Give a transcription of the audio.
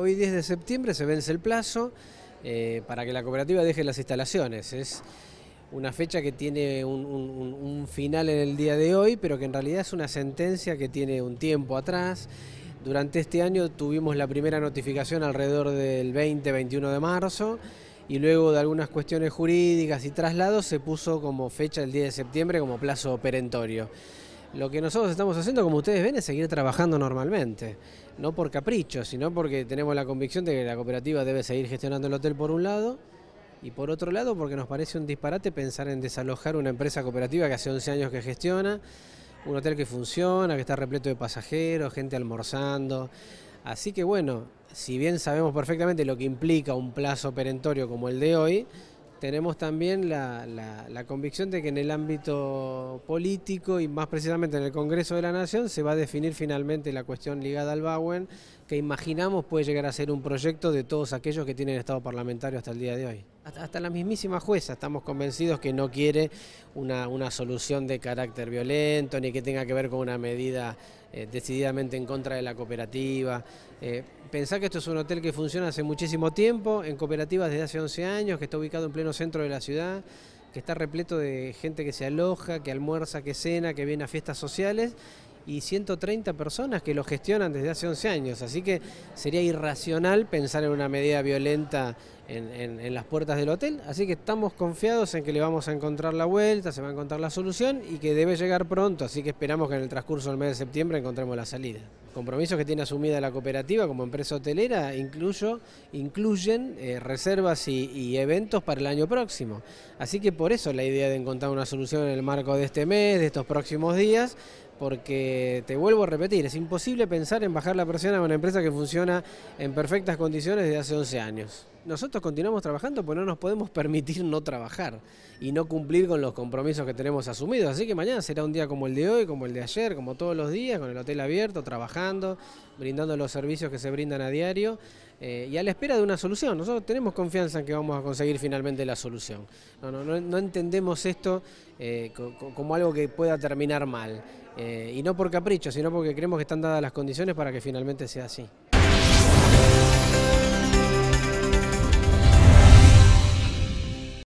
Hoy 10 de septiembre se vence el plazo eh, para que la cooperativa deje las instalaciones. Es una fecha que tiene un, un, final en el día de hoy, pero que en realidad es una sentencia que tiene un tiempo atrás. Durante este año tuvimos la primera notificación alrededor del 20-21 de marzo y luego de algunas cuestiones jurídicas y traslados se puso como fecha el 10 de septiembre como plazo perentorio. Lo que nosotros estamos haciendo, como ustedes ven, es seguir trabajando normalmente, no por capricho, sino porque tenemos la convicción de que la cooperativa debe seguir gestionando el hotel por un lado y por otro lado porque nos parece un disparate pensar en desalojar una empresa cooperativa que hace 11 años que gestiona, un hotel que funciona, que está repleto de pasajeros, gente almorzando. Así que bueno, si bien sabemos perfectamente lo que implica un plazo perentorio como el de hoy, tenemos también la, la, convicción de que en el ámbito político y más precisamente en el Congreso de la Nación se va a definir finalmente la cuestión ligada al Bauen, que imaginamos puede llegar a ser un proyecto de todos aquellos que tienen estado parlamentario hasta el día de hoy. Hasta la mismísima jueza estamos convencidos que no quiere una, solución de carácter violento ni que tenga que ver con una medida eh, decididamente en contra de la cooperativa. Eh, pensá que esto es un hotel que funciona hace muchísimo tiempo, en cooperativas desde hace 11 años, que está ubicado en pleno centro de la ciudad, que está repleto de gente que se aloja, que almuerza, que cena, que viene a fiestas sociales y 130 personas que lo gestionan desde hace 11 años. Así que sería irracional pensar en una medida violenta en, las puertas del hotel, así que estamos confiados en que le vamos a encontrar la vuelta, se va a encontrar la solución y que debe llegar pronto, así que esperamos que en el transcurso del mes de septiembre encontremos la salida. Compromisos que tiene asumida la cooperativa como empresa hotelera incluyo, incluyen eh, reservas y, y, eventos para el año próximo, así que por eso la idea de encontrar una solución en el marco de este mes, de estos próximos días, porque te vuelvo a repetir, es imposible pensar en bajar la presión a una empresa que funciona en perfectas condiciones desde hace 11 años nosotros continuamos trabajando porque no nos podemos permitir no trabajar y no cumplir con los compromisos que tenemos asumidos. Así que mañana será un día como el de hoy, como el de ayer, como todos los días, con el hotel abierto, trabajando, brindando los servicios que se brindan a diario eh, y a la espera de una solución. Nosotros tenemos confianza en que vamos a conseguir finalmente la solución. No, entendemos esto eh, como algo que pueda terminar mal. Eh, y no por capricho, sino porque creemos que están dadas las condiciones para que finalmente sea así.